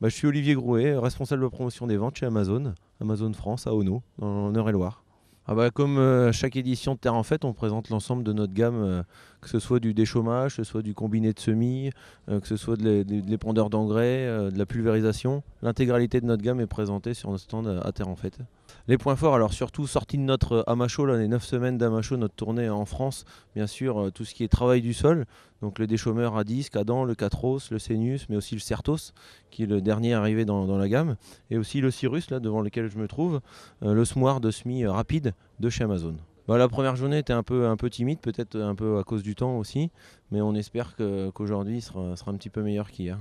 Bah, je suis Olivier Grouet, responsable de promotion des ventes chez Amazon, Amazon France à Ono, en Eure-et-Loire. Ah bah, comme euh, chaque édition de Terre en Fête, on présente l'ensemble de notre gamme, euh, que ce soit du déchômage, que ce soit du combiné de semis, euh, que ce soit de l'épandeur d'engrais, de la pulvérisation. L'intégralité de notre gamme est présentée sur notre stand à Terre en Fête. Les points forts, alors surtout sortie de notre Amacho, les 9 semaines d'Amacho, notre tournée en France, bien sûr, tout ce qui est travail du sol, donc le déchômeurs à disque, à dents, le Catros, le Cenius, mais aussi le Certos, qui est le dernier arrivé dans, la gamme, et aussi le Cyrus là devant lequel je me trouve, le smoir de semis rapide de chez Amazon. Bah, la première journée était un peu, un peu timide, peut-être un peu à cause du temps aussi, mais on espère qu'aujourd'hui sera, sera un petit peu meilleur qu'hier.